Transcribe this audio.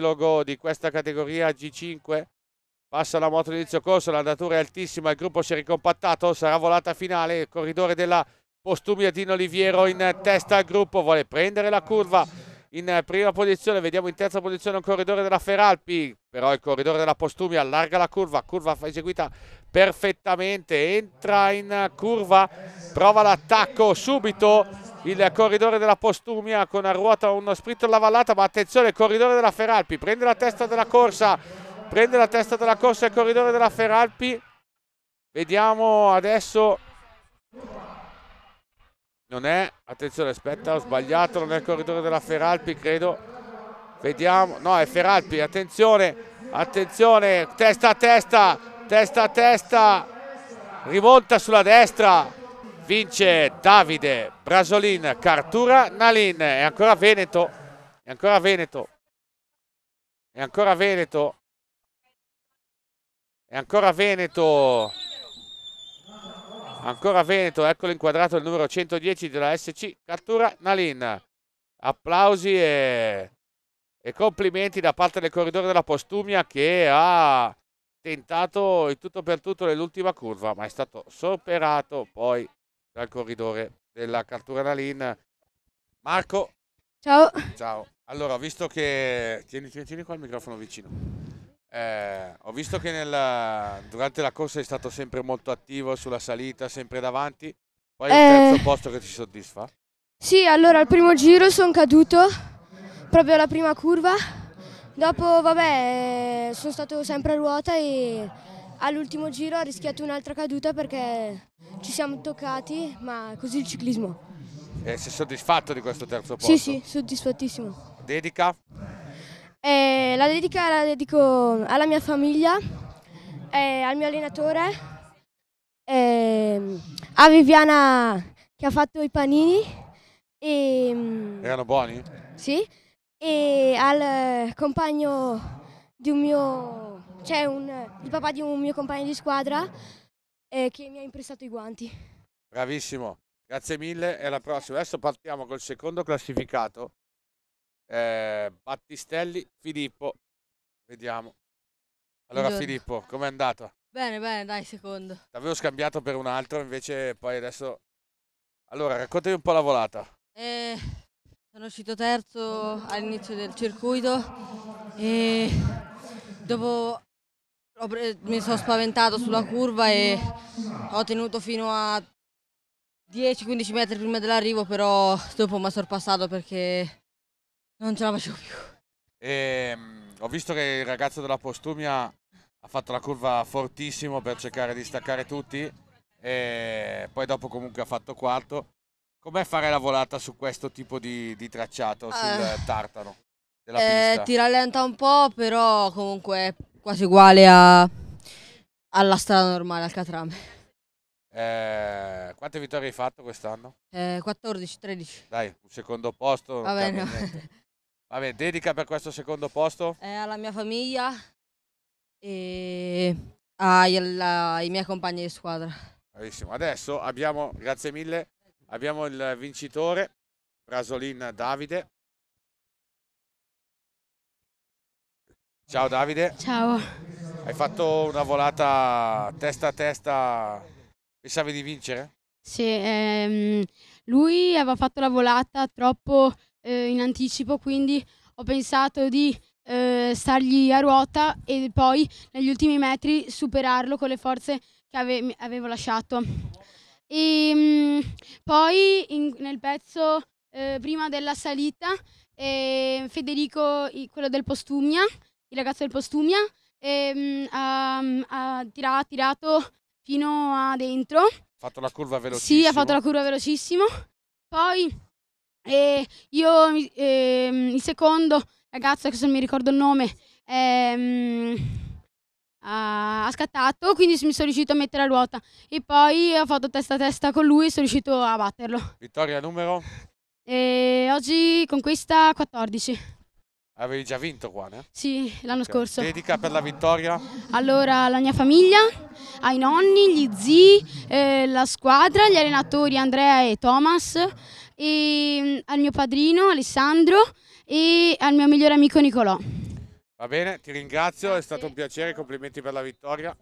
epilogo di questa categoria G5. Passa la moto inizio corso, l'andatura è altissima, il gruppo si è ricompattato, sarà volata finale, il corridore della Postumia Dino Oliviero in testa al gruppo, vuole prendere la curva in prima posizione, vediamo in terza posizione un corridore della Feralpi, però il corridore della Postumia allarga la curva, curva eseguita perfettamente, entra in curva, prova l'attacco subito il corridore della Postumia con a ruota uno sprint alla vallata ma attenzione il corridore della Feralpi prende la testa della corsa prende la testa della corsa il corridore della Feralpi vediamo adesso non è attenzione aspetta ho sbagliato non è il corridore della Feralpi credo vediamo no è Feralpi attenzione attenzione testa a testa testa a testa rimonta sulla destra vince Davide, Brasolin, Cartura, Nalin e ancora Veneto, e ancora Veneto, e ancora Veneto, e ancora Veneto, ancora Veneto, eccolo inquadrato il numero 110 della SC, Cartura, Nalin, applausi e, e complimenti da parte del corridore della Postumia che ha tentato in tutto per tutto nell'ultima curva, ma è stato superato poi dal corridore della Carturanalin. Marco. Ciao. Ciao. Allora, ho visto che... Tieni, tieni, tieni qua il microfono vicino. Eh, ho visto che nel, durante la corsa sei stato sempre molto attivo sulla salita, sempre davanti. Qual è il eh. terzo posto che ti soddisfa? Sì, allora al primo giro sono caduto, proprio alla prima curva. Dopo, vabbè, eh, sono stato sempre a ruota e all'ultimo giro ho rischiato un'altra caduta perché ci siamo toccati, ma così il ciclismo. E eh, sei soddisfatto di questo terzo posto? Sì, sì, soddisfattissimo. Dedica? Eh, la dedica la dedico alla mia famiglia, eh, al mio allenatore, eh, a Viviana che ha fatto i panini. E, ehm, Erano buoni? Sì, e al compagno di un mio, cioè un, il papà di un mio compagno di squadra eh, che mi ha imprestato i guanti. Bravissimo, grazie mille e alla prossima. Adesso partiamo col secondo classificato, eh, Battistelli Filippo. Vediamo. Allora Buongiorno. Filippo, com'è andato? Bene, bene, dai, secondo. L'avevo scambiato per un altro, invece poi adesso... Allora, raccontami un po' la volata. Eh, sono uscito terzo all'inizio del circuito e dopo eh, mi sono spaventato sulla curva e ho tenuto fino a 10-15 metri prima dell'arrivo, però dopo mi ha sorpassato perché non ce la facevo più. E, ehm, ho visto che il ragazzo della Postumia ha fatto la curva fortissimo per cercare di staccare tutti e poi dopo comunque ha fatto quarto. Com'è fare la volata su questo tipo di, di tracciato, sul eh, tartano? Della eh, Ti rallenta un po', però comunque quasi uguale a, alla strada normale, al catrame. Eh, quante vittorie hai fatto quest'anno? Eh, 14-13. Dai, un secondo posto. Va bene. Va bene, dedica per questo secondo posto? Eh, alla mia famiglia e ai, alla, ai miei compagni di squadra. Bravissimo. Adesso abbiamo, grazie mille, abbiamo il vincitore, Brasolin Davide. Ciao Davide. Ciao. Hai fatto una volata testa a testa, pensavi di vincere? Sì, ehm, lui aveva fatto la volata troppo eh, in anticipo, quindi ho pensato di eh, stargli a ruota e poi negli ultimi metri superarlo con le forze che ave avevo lasciato. E, ehm, poi in, nel pezzo eh, prima della salita, eh, Federico, quello del Postumia, il ragazzo del Postumia, e, um, ha, ha, tira, ha, tirato fino a dentro. Ha fatto la curva velocissima. Sì, ha fatto la curva velocissimo. Poi eh, io, eh, il secondo ragazzo, che non mi ricordo il nome, ehm, ha, ha scattato, quindi mi sono riuscito a mettere a ruota. E poi ho fatto testa a testa con lui e sono riuscito a batterlo. Vittoria numero? E eh, oggi con questa 14. Avevi già vinto qua, né? Eh? Sì, l'anno okay. scorso. Dedica per la vittoria? Allora, alla mia famiglia, ai nonni, gli zii, eh, la squadra, gli allenatori Andrea e Thomas, e, mm, al mio padrino Alessandro e al mio migliore amico Nicolò. Va bene, ti ringrazio, Grazie. è stato un piacere, complimenti per la vittoria.